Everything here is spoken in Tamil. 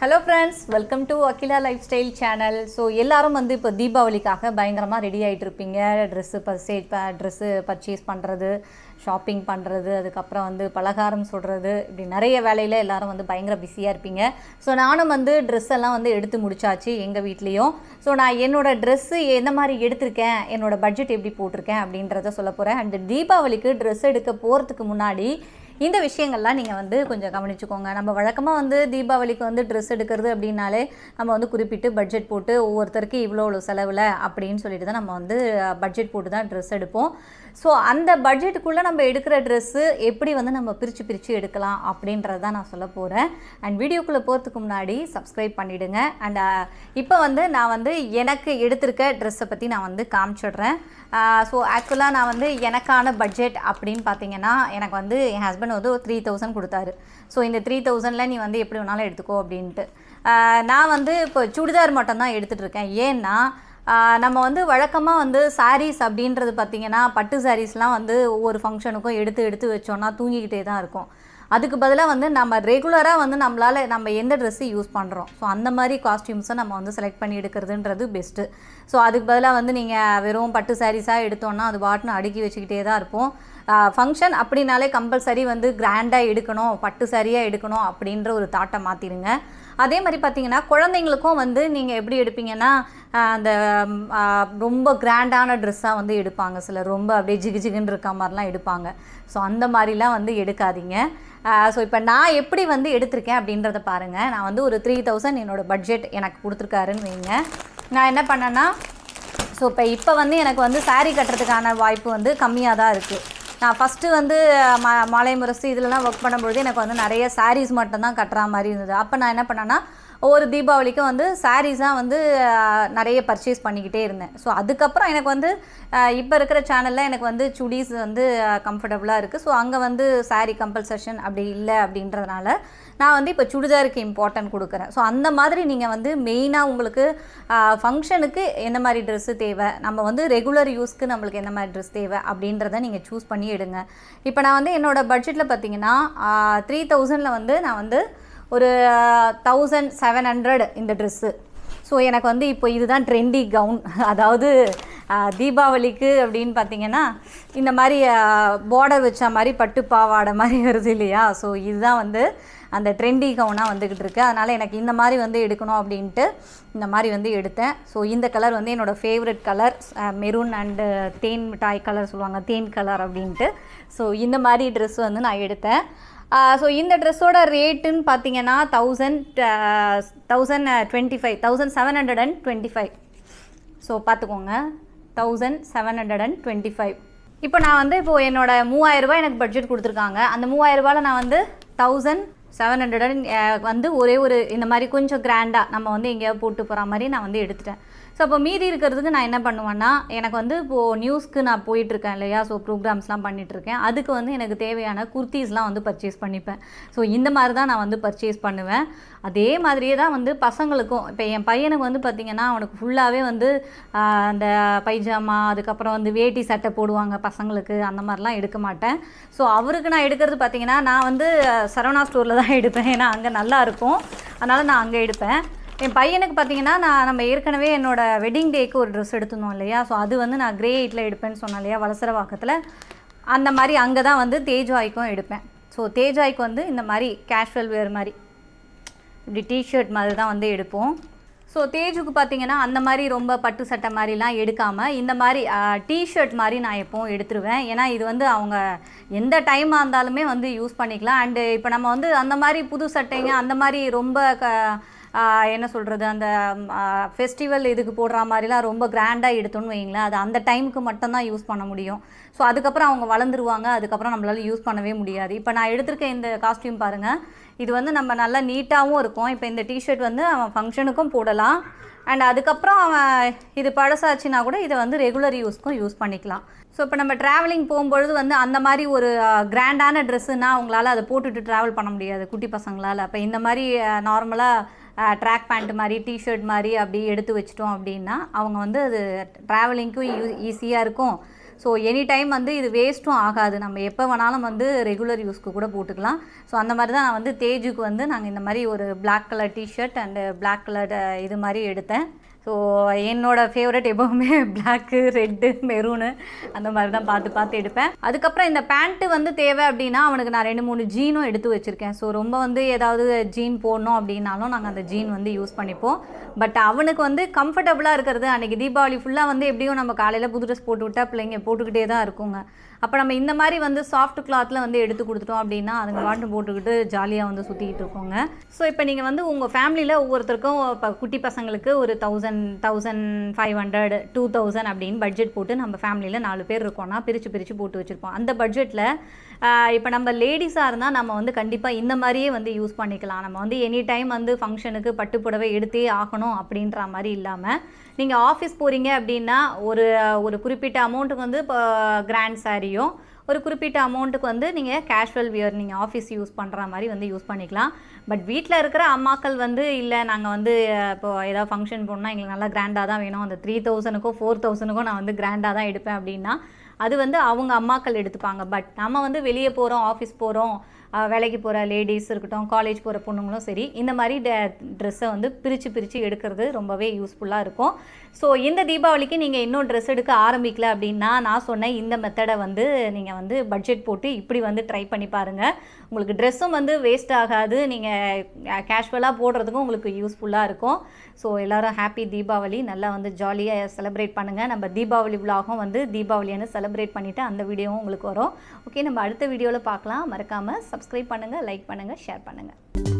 hello friends welcome to Akila lifestyle channel so எல்லாரும் வந்து இப்போ தீபாவளிக்காக பயங்கரமாக ரெடி ஆகிட்டு இருப்பீங்க ட்ரெஸ்ஸு பர்சே ட்ரெஸ்ஸு பர்ச்சேஸ் பண்ணுறது ஷாப்பிங் பண்ணுறது அதுக்கப்புறம் வந்து பலகாரம் சொல்கிறது இப்படி நிறைய வேலையில் எல்லோரும் வந்து பயங்கர பிஸியாக இருப்பீங்க ஸோ நானும் வந்து ட்ரெஸ் எல்லாம் வந்து எடுத்து முடிச்சாச்சு எங்கள் வீட்லேயும் ஸோ நான் என்னோடய ட்ரெஸ்ஸு எந்த மாதிரி எடுத்திருக்கேன் என்னோடய பட்ஜெட் எப்படி போட்டிருக்கேன் அப்படின்றத சொல்ல போகிறேன் அண்ட் தீபாவளிக்கு ட்ரெஸ் எடுக்க போகிறதுக்கு முன்னாடி இந்த விஷயங்கள்லாம் நீங்கள் வந்து கொஞ்சம் கவனிச்சுக்கோங்க நம்ம வழக்கமாக வந்து தீபாவளிக்கு வந்து ட்ரெஸ் எடுக்கிறது அப்படின்னாலே நம்ம வந்து குறிப்பிட்டு பட்ஜெட் போட்டு ஒவ்வொருத்தருக்கு இவ்வளோ இவ்வளோ செலவில் அப்படின்னு சொல்லிட்டு தான் நம்ம வந்து பட்ஜெட் போட்டு தான் ட்ரெஸ் எடுப்போம் ஸோ அந்த பட்ஜெட்டுக்குள்ளே நம்ம எடுக்கிற ட்ரெஸ்ஸு எப்படி வந்து நம்ம பிரித்து பிரித்து எடுக்கலாம் அப்படின்றது தான் நான் சொல்ல போகிறேன் அண்ட் வீடியோக்குள்ளே போகிறதுக்கு முன்னாடி சப்ஸ்கிரைப் பண்ணிவிடுங்க அண்ட் இப்போ வந்து நான் வந்து எனக்கு எடுத்திருக்க ட்ரெஸ்ஸை பற்றி நான் வந்து காமிச்சிடுறேன் ஸோ ஆக்சுவலாக நான் வந்து எனக்கான பட்ஜெட் அப்படின்னு பார்த்தீங்கன்னா எனக்கு வந்து என் ஹஸ்பண்ட் ஹஸ்பண்ட் வந்து ஒரு த்ரீ தௌசண்ட் கொடுத்தாரு ஸோ இந்த த்ரீ தௌசண்டில் நீ வந்து எப்படி வேணாலும் எடுத்துக்கோ அப்படின்ட்டு நான் வந்து இப்போ சுடிதார் மட்டும்தான் இருக்கேன் ஏன்னா நம்ம வந்து வழக்கமாக வந்து சாரீஸ் அப்படின்றது பார்த்திங்கன்னா பட்டு சாரீஸ்லாம் வந்து ஒவ்வொரு ஃபங்க்ஷனுக்கும் எடுத்து எடுத்து வச்சோன்னா தூங்கிக்கிட்டே தான் இருக்கும் அதுக்கு பதிலாக வந்து நம்ம ரெகுலராக வந்து நம்மளால் நம்ம எந்த ட்ரெஸ்ஸு யூஸ் பண்ணுறோம் ஸோ அந்த மாதிரி காஸ்டியூம்ஸை நம்ம வந்து செலக்ட் பண்ணி எடுக்கிறதுன்றது பெஸ்ட்டு ஸோ அதுக்கு பதிலாக வந்து நீங்கள் வெறும் பட்டு சாரீஸாக எடுத்தோன்னா அது பாட்டுன்னு அடுக்கி வச்சுக்கிட்டே தான் இருப்போம் ஃபங்க்ஷன் அப்படின்னாலே கம்பல்சரி வந்து கிராண்டாக எடுக்கணும் பட்டு சரியாக எடுக்கணும் அப்படின்ற ஒரு தாட்டை மாற்றிடுங்க அதே மாதிரி பார்த்தீங்கன்னா குழந்தைங்களுக்கும் வந்து நீங்கள் எப்படி எடுப்பீங்கன்னா அந்த ரொம்ப கிராண்டான ட்ரெஸ்ஸாக வந்து எடுப்பாங்க சிலர் ரொம்ப அப்படியே ஜிகு ஜிகுன்னு இருக்க மாதிரிலாம் எடுப்பாங்க ஸோ அந்த மாதிரிலாம் வந்து எடுக்காதீங்க ஸோ இப்போ நான் எப்படி வந்து எடுத்திருக்கேன் அப்படின்றத பாருங்கள் நான் வந்து ஒரு த்ரீ தௌசண்ட் என்னோடய பட்ஜெட் எனக்கு கொடுத்துருக்காருன்னு வைங்க நான் என்ன பண்ணேன்னா ஸோ இப்போ இப்போ வந்து எனக்கு வந்து சாரீ கட்டுறதுக்கான வாய்ப்பு வந்து கம்மியாக தான் இருக்குது நான் ஃபஸ்ட்டு வந்து ம மாலை முரசு இதிலலாம் ஒர்க் பண்ணும்பொழுது எனக்கு வந்து நிறைய சாரீஸ் மட்டும்தான் கட்டுற மாதிரி இருந்தது அப்போ நான் என்ன பண்ணேன்னா ஒவ்வொரு தீபாவளிக்கும் வந்து சாரீஸாக வந்து நிறைய பர்ச்சேஸ் பண்ணிக்கிட்டே இருந்தேன் ஸோ அதுக்கப்புறம் எனக்கு வந்து இப்போ இருக்கிற சேனலில் எனக்கு வந்து சுடிஸ் வந்து கம்ஃபர்டபுளாக இருக்குது ஸோ அங்கே வந்து சாரீ கம்பல்சஷன் அப்படி இல்லை அப்படின்றதுனால நான் வந்து இப்போ சுடிதாருக்கு இம்பார்ட்டன்ட் கொடுக்குறேன் ஸோ அந்த மாதிரி நீங்கள் வந்து மெயினாக உங்களுக்கு ஃபங்க்ஷனுக்கு என்ன மாதிரி ட்ரெஸ்ஸு தேவை நம்ம வந்து ரெகுலர் யூஸ்க்கு நம்மளுக்கு என்ன மாதிரி ட்ரெஸ் தேவை அப்படின்றத நீங்கள் சூஸ் பண்ணி எடுங்க இப்போ நான் வந்து என்னோடய பட்ஜெட்டில் பார்த்தீங்கன்னா த்ரீ தௌசண்டில் வந்து நான் வந்து ஒரு தௌசண்ட் செவன் ஹண்ட்ரட் இந்த ட்ரெஸ்ஸு ஸோ எனக்கு வந்து இப்போ இதுதான் ட்ரெண்டி கவுன் அதாவது தீபாவளிக்கு அப்படின்னு பார்த்தீங்கன்னா இந்த மாதிரி பார்டர் வச்ச மாதிரி பட்டு பாவாடை மாதிரி வருது இல்லையா ஸோ இதுதான் வந்து அந்த ட்ரெண்டி கவுனாக வந்துக்கிட்டு இருக்கு அதனால் எனக்கு இந்த மாதிரி வந்து எடுக்கணும் அப்படின்ட்டு இந்த மாதிரி வந்து எடுத்தேன் ஸோ இந்த கலர் வந்து என்னோடய ஃபேவரட் கலர் மெரூன் அண்டு தேன் மிட்டாய் கலர் சொல்லுவாங்க தேன் கலர் அப்படின்ட்டு ஸோ இந்த மாதிரி ட்ரெஸ் வந்து நான் எடுத்தேன் ஸோ இந்த ட்ரெஸ்ஸோட ரேட்டுன்னு பார்த்தீங்கன்னா thousand thousand twenty five thousand seven hundred and twenty five so பார்த்துக்கோங்க thousand seven hundred and twenty five இப்போ நான் வந்து இப்போது என்னோடய மூவாயிரரூபா எனக்கு பட்ஜெட் கொடுத்துருக்காங்க அந்த மூவாயிரரூபாவில் நான் வந்து தௌசண்ட் செவன் ஹண்ட்ரட் வந்து ஒரே ஒரு இந்த மாதிரி கொஞ்சம் கிராண்டாக நம்ம வந்து எங்கேயாவது போட்டு போகிற மாதிரி நான் வந்து எடுத்துட்டேன் ஸோ அப்போ மீதி இருக்கிறதுக்கு நான் என்ன பண்ணுவேன்னா எனக்கு வந்து இப்போது நியூஸ்க்கு நான் போயிட்டுருக்கேன் இல்லையா ஸோ ப்ரோக்ராம்ஸ்லாம் பண்ணிகிட்ருக்கேன் அதுக்கு வந்து எனக்கு தேவையான குர்த்திஸ்லாம் வந்து பர்ச்சேஸ் பண்ணிப்பேன் ஸோ இந்த மாதிரி தான் நான் வந்து பர்ச்சேஸ் பண்ணுவேன் அதே மாதிரியே தான் வந்து பசங்களுக்கும் இப்போ என் பையனுக்கு வந்து பார்த்திங்கன்னா அவனுக்கு ஃபுல்லாகவே வந்து அந்த பைஜாமா அதுக்கப்புறம் வந்து வேட்டி சட்டை போடுவாங்க பசங்களுக்கு அந்த மாதிரிலாம் எடுக்க மாட்டேன் ஸோ அவருக்கு நான் எடுக்கிறது பார்த்திங்கன்னா நான் வந்து சரவணா ஸ்டோரில் தான் தான் எடுப்பேன் ஏன்னா அங்கே நல்லா இருக்கும் அதனால் நான் அங்கே எடுப்பேன் என் பையனுக்கு பார்த்தீங்கன்னா நான் நம்ம ஏற்கனவே என்னோடய வெட்டிங் டேக்கு ஒரு ட்ரெஸ் எடுத்துருந்தோம் இல்லையா ஸோ அது வந்து நான் கிரே எயிட்டில் எடுப்பேன்னு சொன்னேன் இல்லையா வளசரவாக்கத்தில் அந்த மாதிரி அங்கே தான் வந்து தேஜாய்க்கும் எடுப்பேன் ஸோ தேஜாய்க்கு வந்து இந்த மாதிரி கேஷுவல் வேர் மாதிரி இப்படி டிஷர்ட் மாதிரி தான் வந்து எடுப்போம் ஸோ தேஜுக்கு பார்த்தீங்கன்னா அந்த மாதிரி ரொம்ப பட்டு சட்டை மாதிரிலாம் எடுக்காமல் இந்த மாதிரி டிஷர்ட் மாதிரி நான் எப்போவும் எடுத்துருவேன் ஏன்னா இது வந்து அவங்க எந்த டைமாக இருந்தாலுமே வந்து யூஸ் பண்ணிக்கலாம் அண்டு இப்போ நம்ம வந்து அந்த மாதிரி புது சட்டைங்க அந்த மாதிரி ரொம்ப க என்ன சொல்கிறது அந்த ஃபெஸ்டிவல் இதுக்கு போடுற மாதிரிலாம் ரொம்ப கிராண்டாக எடுத்தோன்னு வைங்களேன் அது அந்த டைமுக்கு மட்டும்தான் யூஸ் பண்ண முடியும் ஸோ அதுக்கப்புறம் அவங்க வளர்ந்துருவாங்க அதுக்கப்புறம் நம்மளால யூஸ் பண்ணவே முடியாது இப்போ நான் எடுத்திருக்க இந்த காஸ்டியூம் பாருங்கள் இது வந்து நம்ம நல்லா நீட்டாகவும் இருக்கும் இப்போ இந்த டிஷர்ட் வந்து அவன் ஃபங்க்ஷனுக்கும் போடலாம் அண்ட் அதுக்கப்புறம் அவன் இது பழசாச்சுன்னா கூட இதை வந்து ரெகுலர் யூஸ்க்கும் யூஸ் பண்ணிக்கலாம் ஸோ இப்போ நம்ம ட்ராவலிங் போகும்பொழுது வந்து அந்த மாதிரி ஒரு கிராண்டான ட்ரெஸ்ஸுன்னா அவங்களால அதை போட்டுட்டு ட்ராவல் பண்ண முடியாது குட்டி பசங்களால் அப்போ இந்த மாதிரி நார்மலாக ட்ராக் பேண்ட் மாதிரி டிஷர்ட் மாதிரி அப்படி எடுத்து வச்சிட்டோம் அப்படின்னா அவங்க வந்து அது ட்ராவலிங்க்கும் ஈஸியாக இருக்கும் ஸோ எனி டைம் வந்து இது வேஸ்ட்டும் ஆகாது நம்ம எப்போ வேணாலும் வந்து ரெகுலர் யூஸ்க்கு கூட போட்டுக்கலாம் ஸோ அந்த மாதிரி தான் நான் வந்து தேஜுக்கு வந்து நாங்கள் இந்த மாதிரி ஒரு black colour T-shirt and black colour இது மாதிரி எடுத்தேன் ஸோ என்னோடய ஃபேவரட் எப்பவுமே பிளாக்கு ரெட்டு மெரூனு அந்த மாதிரி தான் பார்த்து பார்த்து எடுப்பேன் அதுக்கப்புறம் இந்த பேண்ட்டு வந்து தேவை அப்படின்னா அவனுக்கு நான் ரெண்டு மூணு ஜீனும் எடுத்து வச்சுருக்கேன் ஸோ ரொம்ப வந்து ஏதாவது ஜீன் போடணும் அப்படின்னாலும் நாங்கள் அந்த ஜீன் வந்து யூஸ் பண்ணிப்போம் பட் அவனுக்கு வந்து கம்ஃபர்டபுளாக இருக்கிறது அன்றைக்கி தீபாவளி ஃபுல்லாக வந்து எப்படியும் நம்ம காலையில் புது ட்ரெஸ் போட்டு விட்டால் பிள்ளைங்க போட்டுக்கிட்டே தான் இருக்குங்க அப்போ நம்ம இந்த மாதிரி வந்து சாஃப்ட் கிளாத்தில் வந்து எடுத்து கொடுத்துட்டோம் அப்படின்னா அதுங்க பாட்டு போட்டுக்கிட்டு ஜாலியாக வந்து சுற்றிக்கிட்டு இருக்கோங்க ஸோ இப்போ நீங்கள் வந்து உங்கள் ஃபேமிலியில் ஒவ்வொருத்தருக்கும் இப்போ குட்டி பசங்களுக்கு ஒரு thousand thousand five hundred two thousand அப்படின்னு பட்ஜெட் போட்டு நம்ம ஃபேமிலியில் நாலு பேர் இருக்கோம்னா பிரித்து பிரித்து போட்டு வச்சுருப்போம் அந்த பட்ஜெட்டில் இப்போ நம்ம லேடிஸாக இருந்தால் நம்ம வந்து கண்டிப்பாக இந்த மாதிரியே வந்து யூஸ் பண்ணிக்கலாம் நம்ம வந்து எனி டைம் வந்து ஃபங்க்ஷனுக்கு பட்டு புடவை எடுத்தே ஆகணும் அப்படின்ற மாதிரி இல்லாமல் நீங்கள் ஆஃபீஸ் போகிறீங்க அப்படின்னா ஒரு ஒரு குறிப்பிட்ட அமௌண்ட்டுக்கு வந்து இப்போ கிராண்ட் சாரியும் ஒரு குறிப்பிட்ட அமௌண்ட்டுக்கு வந்து நீங்கள் கேஷுவல் வியர் நீங்கள் ஆஃபீஸ் யூஸ் பண்ணுற மாதிரி வந்து யூஸ் பண்ணிக்கலாம் பட் வீட்டில் இருக்கிற அம்மாக்கள் வந்து இல்லை நாங்கள் வந்து இப்போ ஏதாவது ஃபங்க்ஷன் போனால் எங்களுக்கு நல்லா கிராண்டாக தான் வேணும் அந்த த்ரீ தௌசணுக்கோ ஃபோர் தௌசணுக்கோ நான் வந்து கிராண்டாக தான் எடுப்பேன் அப்படின்னா அது வந்து அவங்க அம்மாக்கள் எடுத்துப்பாங்க பட் நம்ம வந்து வெளியே போகிறோம் ஆஃபீஸ் போகிறோம் வேலைக்கு போகிற லேடிஸ் இருக்கட்டும் காலேஜ் போகிற பொண்ணுங்களும் சரி இந்த மாதிரி ட்ரெஸ்ஸை வந்து பிரித்து பிரித்து எடுக்கிறது ரொம்பவே யூஸ்ஃபுல்லாக இருக்கும் ஸோ இந்த தீபாவளிக்கு நீங்கள் இன்னும் ட்ரெஸ் எடுக்க ஆரம்பிக்கல அப்படின்னா நான் சொன்ன இந்த மெத்தடை வந்து நீங்கள் வந்து பட்ஜெட் போட்டு இப்படி வந்து ட்ரை பண்ணி பாருங்கள் உங்களுக்கு ட்ரெஸ்ஸும் வந்து வேஸ்ட் ஆகாது நீங்கள் கேஷுவலாக போடுறதுக்கும் உங்களுக்கு யூஸ்ஃபுல்லாக இருக்கும் ஸோ எல்லோரும் ஹாப்பி தீபாவளி நல்லா வந்து ஜாலியாக செலிப்ரேட் பண்ணுங்கள் நம்ம தீபாவளி விழாகும் வந்து தீபாவளியானு செலிப்ரேட் பண்ணிவிட்டு அந்த வீடியோவும் உங்களுக்கு வரும் ஓகே நம்ம அடுத்த வீடியோவில் பார்க்கலாம் மறக்காமல் சப்ஸ்கிரைப் பண்ணுங்கள் லைக் பண்ணுங்கள் ஷேர் பண்ணுங்கள்